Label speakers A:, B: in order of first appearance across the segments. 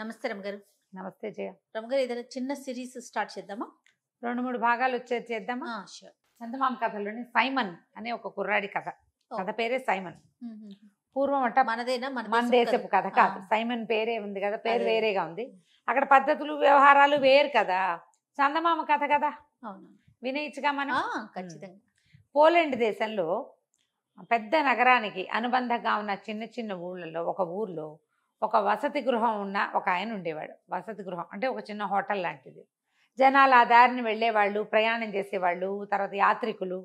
A: నమస్తే రమగారు నమస్తే జయ రమగారు ఏదైనా చిన్న సిరీస్ స్టార్ట్ చేద్దామా రెండు మూడు భాగాలు వచ్చే చేద్దామా చందమామ కథలోని సైమన్ అనే ఒక కుర్రాడి కథ కథ పేరే సైమన్ పూర్వం అంట మనదేనా మన దేశపు కథ కాదు సైమన్ పేరే ఉంది కదా పేరు వేరేగా ఉంది అక్కడ పద్ధతులు వ్యవహారాలు వేరు కదా చందమామ కథ కదా వినయచ్చుగా మనం ఖచ్చితంగా పోలాండ్ దేశంలో పెద్ద నగరానికి అనుబంధంగా ఉన్న చిన్న చిన్న ఊళ్ళలో ఒక ఊర్లో ఒక వసతి గృహం ఉన్న ఒక ఆయన ఉండేవాడు వసతి గృహం అంటే ఒక చిన్న హోటల్ లాంటిది జనాలు ఆ దారిని వెళ్ళేవాళ్ళు ప్రయాణం చేసేవాళ్ళు తర్వాత యాత్రికులు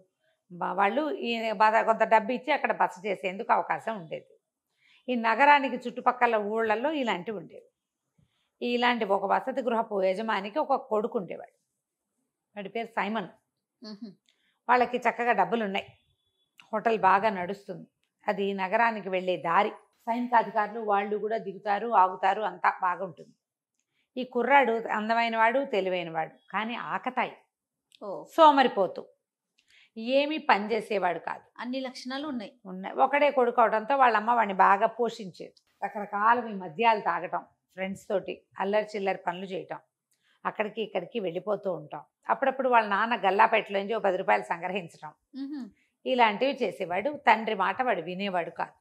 A: వాళ్ళు ఈ కొంత డబ్బు ఇచ్చి అక్కడ బస చేసేందుకు అవకాశం ఉండేది ఈ నగరానికి చుట్టుపక్కల ఊళ్ళల్లో ఇలాంటివి ఉండేవి ఇలాంటి ఒక వసతి గృహపు యజమానికి ఒక కొడుకు ఉండేవాడు వాడి పేరు సైమన్ వాళ్ళకి చక్కగా డబ్బులు ఉన్నాయి హోటల్ బాగా నడుస్తుంది అది నగరానికి వెళ్ళే దారి సైనిక అధికారులు వాళ్ళు కూడా దిగుతారు ఆగుతారు అంతా బాగుంటుంది ఈ కుర్రాడు అందమైనవాడు తెలివైనవాడు కానీ ఆకతాయి సోమరిపోతూ ఏమీ పనిచేసేవాడు కాదు అన్ని లక్షణాలు ఉన్నాయి ఉన్నాయి ఒకడే కొడుకు అవడంతో వాళ్ళమ్మ వాడిని బాగా పోషించేది రకరకాల మీ మద్యాలు తాగటం ఫ్రెండ్స్ తోటి అల్లరి చిల్లరి పనులు చేయటం అక్కడికి ఇక్కడికి వెళ్ళిపోతూ ఉంటాం అప్పుడప్పుడు వాళ్ళ నాన్న గల్లాపేటలోంచి ఓ పది రూపాయలు సంగ్రహించడం ఇలాంటివి చేసేవాడు తండ్రి మాట వాడు వినేవాడు కాదు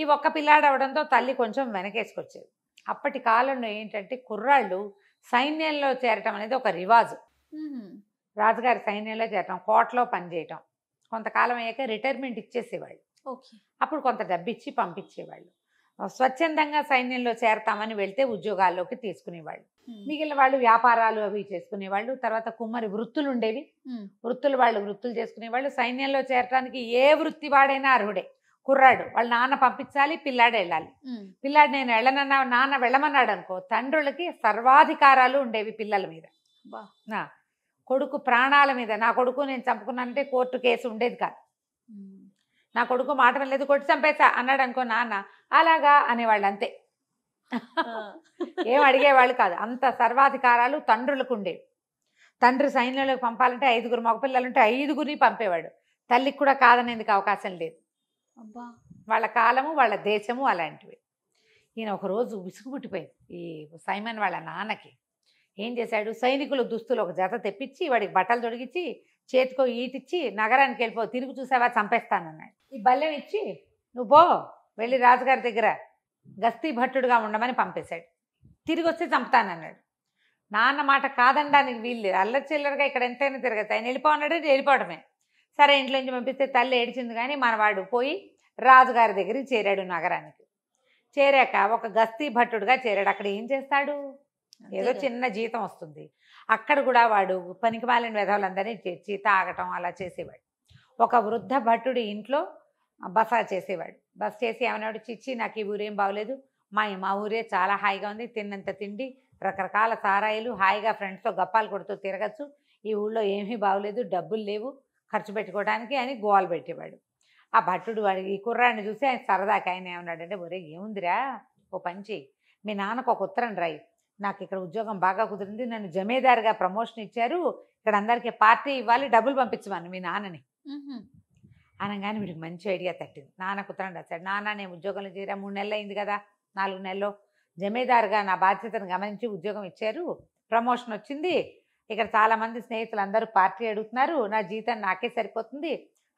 A: ఈ ఒక్క పిల్లాడు అవడంతో తల్లి కొంచెం వెనకేసుకొచ్చేది అప్పటి కాలంలో ఏంటంటే కుర్రాళ్ళు సైన్యంలో చేరటం అనేది ఒక రివాజు రాజుగారి సైన్యంలో చేరటం కోటలో పనిచేయటం కొంతకాలం అయ్యాక రిటైర్మెంట్ ఇచ్చేసేవాళ్ళు అప్పుడు కొంత డబ్బు ఇచ్చి పంపించేవాళ్ళు స్వచ్ఛందంగా సైన్యంలో చేరతామని వెళ్తే ఉద్యోగాల్లోకి తీసుకునేవాళ్ళు మిగిలిన వాళ్ళు వ్యాపారాలు అవి చేసుకునేవాళ్ళు తర్వాత కుమ్మరి వృత్తులు ఉండేవి వృత్తులు వాళ్ళు వృత్తులు చేసుకునేవాళ్ళు సైన్యంలో చేరటానికి ఏ వృత్తి వాడైనా అర్హుడే కుర్రాడు వాళ్ళ నాన్న పంపించాలి పిల్లాడు వెళ్ళాలి పిల్లాడు నేను వెళ్ళనన్నా నాన్న వెళ్ళమన్నాడు అనుకో తండ్రులకి సర్వాధికారాలు ఉండేవి పిల్లల మీద నా కొడుకు ప్రాణాల మీద నా కొడుకు నేను చంపుకున్నానంటే కోర్టు కేసు ఉండేది కాదు నా కొడుకు మాట లేదు కొట్టి చంపేసా అన్నాడు అనుకో నాన్న అలాగా అనేవాళ్ళు అంతే ఏం అడిగేవాళ్ళు కాదు అంత సర్వాధికారాలు తండ్రులకు ఉండేవి తండ్రి సైన్యంలోకి పంపాలంటే ఐదుగురు ఉంటే ఐదుగురిని పంపేవాడు తల్లికి కూడా కాదనేందుకు అవకాశం లేదు వాళ్ళ కాలము వాళ్ళ దేశము అలాంటివి ఈయన ఒకరోజు విసుగుబుట్టిపోయింది ఈ సైమన్ వాళ్ళ నాన్నకి ఏం చేశాడు సైనికులు దుస్తులు ఒక జత తెప్పించి వాడికి బట్టలు తొడిగించి చేతికో ఈటిచ్చి నగరానికి వెళ్ళిపో తిరుగు చూసావా చంపేస్తానన్నాడు ఈ బల్లెం ఇచ్చి నువ్వు పో వెళ్ళి రాజుగారి దగ్గర గస్తీ భట్టుడుగా ఉండమని పంపేశాడు తిరిగి వస్తే చంపుతానన్నాడు నాన్న మాట కాదనడానికి వీళ్ళు అల్లరి చిల్లరగా ఇక్కడ ఎంతైనా తిరగచ్చు ఆయన వెళ్ళిపోన్నాడు వెళ్ళిపోవడమే సరే ఇంట్లో నుంచి పంపిస్తే తల్లి ఏడిచింది కానీ మనవాడు పోయి రాజుగారి దగ్గరికి చేరాడు నగరానికి చేరాక ఒక గస్తీ భట్టుడుగా చేరాడు అక్కడ ఏం చేస్తాడు ఏదో చిన్న జీతం వస్తుంది అక్కడ కూడా వాడు పనికి పనికిమాలిన విధవులందరినీ చేర్చి తాగటం అలా చేసేవాడు ఒక వృద్ధ భట్టుడి ఇంట్లో బస చేసేవాడు బస చేసి ఏమన్నాడు చిచ్చి నాకు ఈ ఊరేం బాగలేదు మా మా ఊరే చాలా హాయిగా ఉంది తిన్నంత తిండి రకరకాల సారాయిలు హాయిగా ఫ్రెండ్స్తో గప్పాలు కొడుతూ తిరగచ్చు ఈ ఊళ్ళో ఏమీ బాగలేదు డబ్బులు లేవు ఖర్చు పెట్టుకోవడానికి ఆయన గోలు పెట్టేవాడు ఆ భట్టుడు వాడి ఈ కుర్రాడిని చూసి ఆయన సరదాకి ఆయన ఏమన్నాడంటే ఒరే ఏముందిరా ఓ పంచి మీ నాన్నకు ఒక ఉత్తరం రాయి నాకు ఇక్కడ ఉద్యోగం బాగా కుదిరింది నన్ను జమీదారుగా ప్రమోషన్ ఇచ్చారు ఇక్కడ అందరికీ పార్టీ ఇవ్వాలి డబ్బులు పంపించమని మీ నాన్నని అనగానే వీడికి మంచి ఐడియా తట్టింది నాన్న ఉత్తరం రాశాడు నాన్న నేను ఉద్యోగంలో చేరా మూడు నెలలు అయింది కదా నాలుగు నెలలు జమీదారుగా నా బాధ్యతను గమనించి ఉద్యోగం ఇచ్చారు ప్రమోషన్ వచ్చింది ఇక్కడ చాలామంది స్నేహితులు అందరూ పార్టీ అడుగుతున్నారు నా జీతం నాకే సరిపోతుంది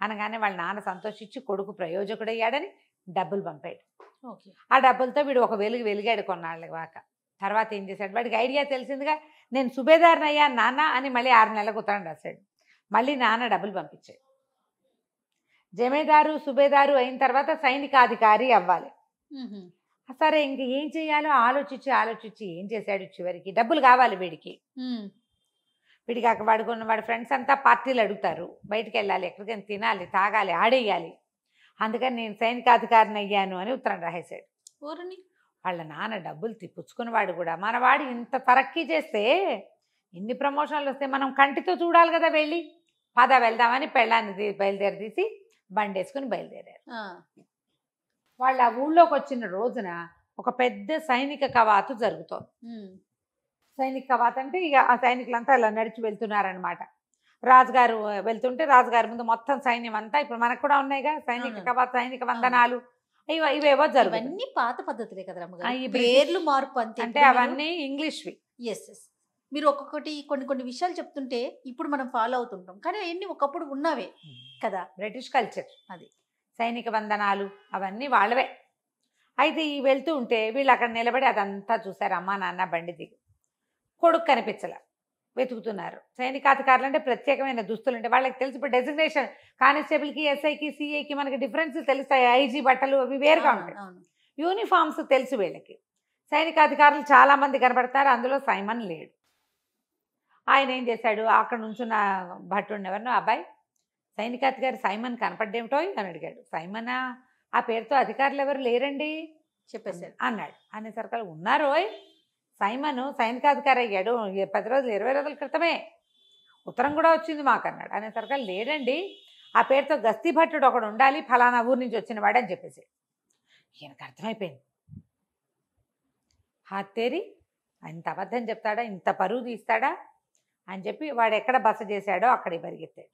A: అనగానే వాళ్ళ నాన్న సంతోషించి కొడుకు ప్రయోజకుడయ్యాడని డబ్బులు పంపాడు ఆ డబ్బులతో వీడు ఒక వెలుగు వెలిగాడు కొన్నాళ్ళ వాక తర్వాత ఏం చేశాడు వాడికి ఐడియా తెలిసిందిగా నేను సుబేదార్ని అయ్యా నాన్న అని మళ్ళీ ఆరు నెలలకు ఉత్తరం రాశాడు మళ్ళీ నాన్న డబ్బులు పంపించాడు జమేదారు సుబేదారు అయిన తర్వాత సైనికాధికారి అవ్వాలి సరే ఇంక ఏం చేయాలో ఆలోచించి ఆలోచించి ఏం చేశాడు చివరికి డబ్బులు కావాలి వీడికి వీడికి అక్కడ పడుకున్న వాడి ఫ్రెండ్స్ అంతా పార్టీలు అడుగుతారు బయటికి వెళ్ళాలి ఎక్కడికైనా తినాలి తాగాలి ఆడేయాలి అందుకని నేను సైనికాధికారిని అయ్యాను అని ఉత్తరం రాసాడు ఊరిని వాళ్ళ నాన్న డబ్బులు తిప్పుచ్చుకునేవాడు కూడా మనవాడు ఇంత తరక్కీ చేస్తే ఎన్ని ప్రమోషన్లు వస్తే మనం కంటితో చూడాలి కదా వెళ్ళి పద వెళ్దామని పెళ్ళాన్ని బయలుదేరి తీసి బండి వేసుకుని బయలుదేరారు వాళ్ళు ఆ ఊళ్ళోకి వచ్చిన రోజున ఒక పెద్ద సైనిక కవాతు జరుగుతోంది సైనిక కవాత్ అంటే ఇక ఆ సైనికులంతా ఇలా నడిచి వెళ్తున్నారనమాట రాజుగారు వెళ్తుంటే రాజుగారి ముందు మొత్తం సైన్యం అంతా ఇప్పుడు మనకు కూడా ఉన్నాయిగా సైనిక కవాత సైనిక వందనాలు ఇవేవో జరుగు పాత పద్ధతులే కదా పేర్లు మార్పు అంతే అంటే అవన్నీ ఇంగ్లీష్వి ఎస్ ఎస్ మీరు ఒక్కొక్కటి కొన్ని కొన్ని విషయాలు చెప్తుంటే ఇప్పుడు మనం ఫాలో అవుతుంటాం కానీ అవన్నీ ఒకప్పుడు ఉన్నవే కదా బ్రిటిష్ కల్చర్ అది సైనిక వందనాలు అవన్నీ వాళ్ళవే అయితే ఈ వెళ్తూ ఉంటే వీళ్ళు అక్కడ నిలబడి అదంతా చూసారు అమ్మా నాన్న బండి దిగి కొడుకు కనిపించల వెతుకుతున్నారు సైనిక అధికారులు అంటే ప్రత్యేకమైన దుస్తులు అంటే వాళ్ళకి తెలుసు ఇప్పుడు డెసిగ్నేషన్ కానిస్టేబుల్కి ఎస్ఐకి సిఐకి మనకి డిఫరెన్స్ తెలుస్తాయి ఐజీ బట్టలు అవి వేరుగా ఉంటాయి యూనిఫామ్స్ తెలుసు వీళ్ళకి సైనిక అధికారులు చాలామంది కనబడతారు అందులో సైమన్ లేడు ఆయన ఏం చేశాడు అక్కడ నుంచున్న భట్టు ఉండేవారు అబ్బాయి సైనికాత్ సైమన్ కనపడ్డేమిటో అని అడిగాడు సైమనా ఆ పేరుతో అధికారులు ఎవరు లేరండి చెప్పేశారు అన్నాడు అనేసరికి ఉన్నారు సైమను సైనికాధికారి అయ్యాడు పది రోజులు ఇరవై రోజుల క్రితమే ఉత్తరం కూడా వచ్చింది మాకు అనే అనేసరికల్ లేడండి ఆ పేరుతో గస్తీ భట్టుడు ఒకడు ఉండాలి ఫలానా ఊరి నుంచి వచ్చిన వాడని చెప్పేసి ఈయనకు అర్థమైపోయింది హాత్తేరి ఇంత అబద్ధం చెప్తాడా ఇంత పరువు తీస్తాడా అని చెప్పి వాడు ఎక్కడ బస చేశాడో అక్కడికి పరిగెత్తాడు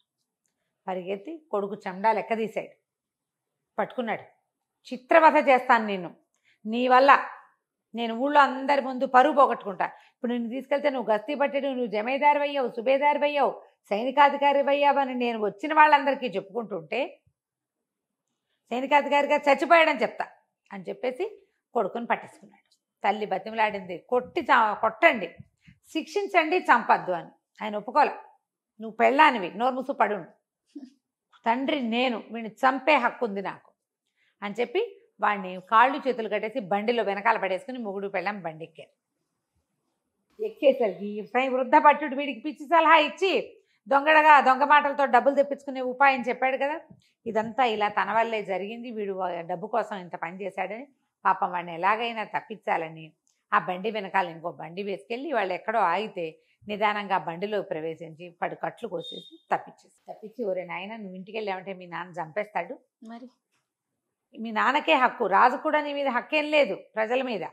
A: పరిగెత్తి కొడుకు చెండా లెక్క తీశాడు పట్టుకున్నాడు చిత్రవధ చేస్తాను నేను నీ వల్ల నేను ఊళ్ళో అందరి ముందు పరువు పోగొట్టుకుంటా ఇప్పుడు నిన్ను తీసుకెళ్తే నువ్వు గస్తీ పట్టేడు నువ్వు జమేదారు అయ్యావు సుబేదారు అయ్యావు సైనికాధికారి అయ్యావని నేను వచ్చిన వాళ్ళందరికీ చెప్పుకుంటుంటే సైనికాధికారి గారు చచ్చిపోయాడని చెప్తా అని చెప్పేసి కొడుకుని పట్టేసుకున్నాడు తల్లి బతిమలాడింది కొట్టి కొట్టండి శిక్షించండి చంపద్దు అని ఆయన ఒప్పుకోలే నువ్వు పెళ్ళానివి నోర్ముసు పడు తండ్రి నేను వీడిని చంపే హక్కు ఉంది నాకు అని చెప్పి వాడిని కాళ్ళు చేతులు కట్టేసి బండిలో వెనకాల పడేసుకుని మొగుడు పెళ్ళాం బండి ఎక్కారు ఎక్కేసరికి సాయి వృద్ధ పట్టుడు వీడికి పిచ్చి సలహా ఇచ్చి దొంగడగా దొంగ మాటలతో డబ్బులు తెప్పించుకునే ఉపాయం చెప్పాడు కదా ఇదంతా ఇలా తన వల్లే జరిగింది వీడు డబ్బు కోసం ఇంత పని చేశాడని పాపం వాడిని ఎలాగైనా తప్పించాలని ఆ బండి వెనకాల ఇంకో బండి వేసుకెళ్ళి వాళ్ళు ఎక్కడో ఆగితే నిదానంగా బండిలో ప్రవేశించి పడు కట్లు కోసేసి తప్పించేసి తప్పించి ఒరే నాయన నువ్వు ఇంటికి వెళ్ళామంటే మీ నాన్న చంపేస్తాడు మరి మీ నాన్నకే హక్కు రాజు కూడా నీ మీద హక్కేం లేదు ప్రజల మీద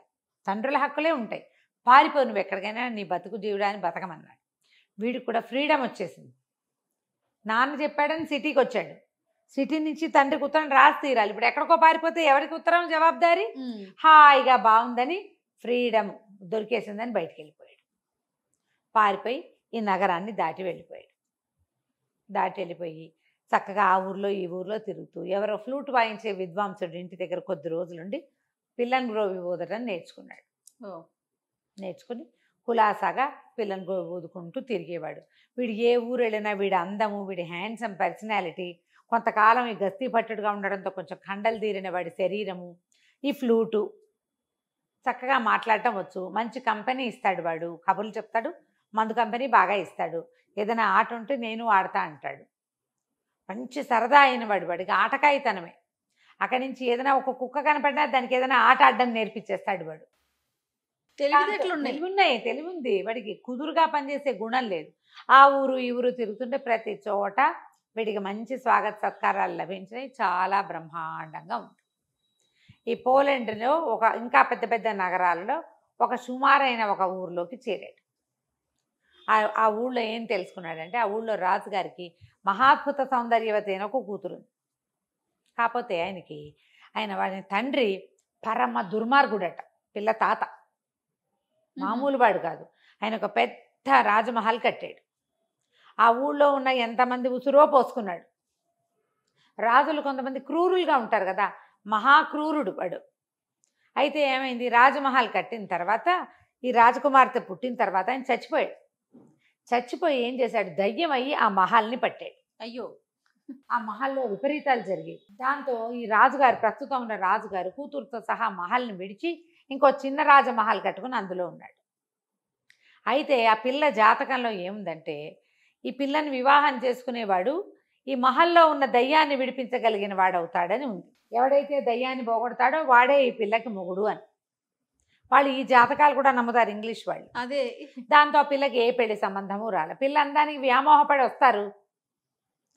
A: తండ్రుల హక్కులే ఉంటాయి పారిపో నువ్వు ఎక్కడికైనా నీ బతుకు జీవుడాన్ని బతకమన్నాడు వీడికి కూడా ఫ్రీడమ్ వచ్చేసింది నాన్న చెప్పాడని సిటీకి వచ్చాడు సిటీ నుంచి తండ్రికి ఉత్తరం రాసి తీరాలి ఇప్పుడు ఎక్కడికో పారిపోతే ఎవరికి ఉత్తరం జవాబుదారి హాయిగా బాగుందని ఫ్రీడమ్ దొరికేసిందని బయటికి వెళ్ళిపోయాడు పారిపోయి ఈ నగరాన్ని దాటి వెళ్ళిపోయాడు దాటి వెళ్ళిపోయి చక్కగా ఆ ఊర్లో ఈ ఊర్లో తిరుగుతూ ఎవరో ఫ్లూట్ వాయించే విద్వాంసుడు ఇంటి దగ్గర కొద్ది రోజులుండి పిల్లని గ్రోవి ఊదటం నేర్చుకున్నాడు నేర్చుకుని కులాసాగా పిల్లని గ్రోవి ఊదుకుంటూ తిరిగేవాడు వీడు ఏ ఊరు వెళ్ళినా వీడి అందము వీడి హ్యాండ్సమ్ పర్సనాలిటీ కొంతకాలం ఈ గస్తీ పట్టుడుగా ఉండడంతో కొంచెం కండలు తీరిన వాడి శరీరము ఈ ఫ్లూటు చక్కగా మాట్లాడటం వచ్చు మంచి కంపెనీ ఇస్తాడు వాడు కబుర్లు చెప్తాడు మందు కంపెనీ బాగా ఇస్తాడు ఏదైనా ఆట ఉంటే నేను ఆడతా అంటాడు మంచి సరదా అయిన వాడు వాడికి ఆటకాయితనమే అక్కడి నుంచి ఏదైనా ఒక కుక్క కనపడినా దానికి ఏదైనా ఆట ఆడడం నేర్పించేస్తాడు వాడు తెలివి ఉన్నాయి తెలివి ఉంది వాడికి కుదురుగా పనిచేసే గుణం లేదు ఆ ఊరు ఈ ఊరు తిరుగుతుంటే ప్రతి చోట వీడికి మంచి స్వాగత సత్కారాలు లభించినవి చాలా బ్రహ్మాండంగా ఉంటుంది ఈ పోలెండ్లో ఒక ఇంకా పెద్ద పెద్ద నగరాల్లో ఒక సుమారైన ఒక ఊరిలోకి చేరాడు ఆ ఊళ్ళో ఏం తెలుసుకున్నాడంటే ఆ ఊళ్ళో రాజుగారికి మహాద్భుత సౌందర్యవతి అయిన ఒక కూతురు కాకపోతే ఆయనకి ఆయన వాడి తండ్రి పరమ దుర్మార్గుడట పిల్ల తాత మామూలు వాడు కాదు ఆయన ఒక పెద్ద రాజమహల్ కట్టాడు ఆ ఊళ్ళో ఉన్న ఎంతమంది ఉసురో పోసుకున్నాడు రాజులు కొంతమంది క్రూరులుగా ఉంటారు కదా మహాక్రూరుడు వాడు అయితే ఏమైంది రాజమహల్ కట్టిన తర్వాత ఈ రాజకుమార్తె పుట్టిన తర్వాత ఆయన చచ్చిపోయాడు చచ్చిపోయి ఏం చేశాడు దయ్యం అయ్యి ఆ మహల్ని పట్టాడు అయ్యో ఆ మహల్లో విపరీతాలు జరిగాయి దాంతో ఈ రాజుగారు ప్రస్తుతం ఉన్న రాజుగారు కూతురుతో సహా మహల్ని విడిచి ఇంకో చిన్న రాజమహల్ కట్టుకుని అందులో ఉన్నాడు అయితే ఆ పిల్ల జాతకంలో ఏముందంటే ఈ పిల్లని వివాహం చేసుకునేవాడు ఈ మహల్లో ఉన్న దయ్యాన్ని విడిపించగలిగిన వాడవుతాడని ఉంది ఎవడైతే దయ్యాన్ని పోగొడతాడో వాడే ఈ పిల్లకి మొగుడు అని వాళ్ళు ఈ జాతకాలు కూడా నమ్ముతారు ఇంగ్లీష్ వాళ్ళు అదే దాంతో పిల్లకి ఏ పెళ్లి సంబంధము రాలే పిల్ల వ్యామోహపడి వస్తారు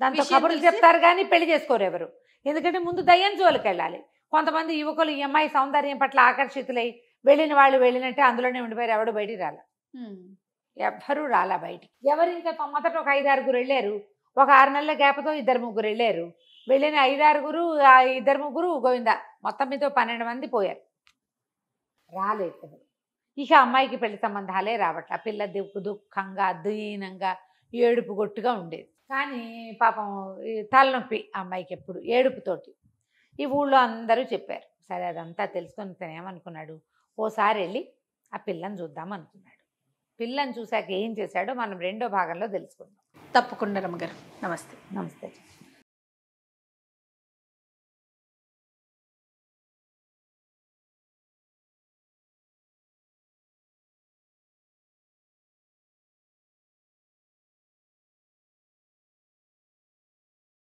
A: దాంతో కబుర్లు చెప్తారు కానీ పెళ్లి చేసుకోరు ఎవరు ఎందుకంటే ముందు దయ్యం జోలికి వెళ్ళాలి కొంతమంది యువకులు ఈ అమ్మాయి సౌందర్యం పట్ల ఆకర్షితులై వెళ్ళిన వాళ్ళు వెళ్ళినట్టే అందులోనే ఉండిపోయారు ఎవడు బయటికి రాల ఎవ్వరూ రాలా బయటికి ఎవరు ఇంకా మొదట ఒక ఐదారుగురు వెళ్ళారు ఒక ఆరు నెలల గ్యాప్తో ఇద్దరు ముగ్గురు వెళ్ళారు వెళ్ళిన ఐదారుగురు ఇద్దరు ముగ్గురు గోవింద మొత్తం మీతో పన్నెండు మంది పోయారు రాలేదు ఇక అమ్మాయికి పెళ్లి సంబంధాలే రావట్ల పిల్ల దిక్కు దుఃఖంగా దీనంగా ఏడుపు గొట్టుగా ఉండేది కానీ పాపం తలనొప్పి అమ్మాయికి ఎప్పుడు ఏడుపుతోటి ఈ ఊళ్ళో అందరూ చెప్పారు సరే అదంతా తెలుసుకొని ఏమనుకున్నాడు ఓసారి వెళ్ళి ఆ పిల్లని చూద్దాం అనుకున్నాడు పిల్లని చూశాక ఏం చేశాడో మనం రెండో భాగంలో తెలుసుకుందాం తప్పకుండా రమ్మగారు నమస్తే నమస్తే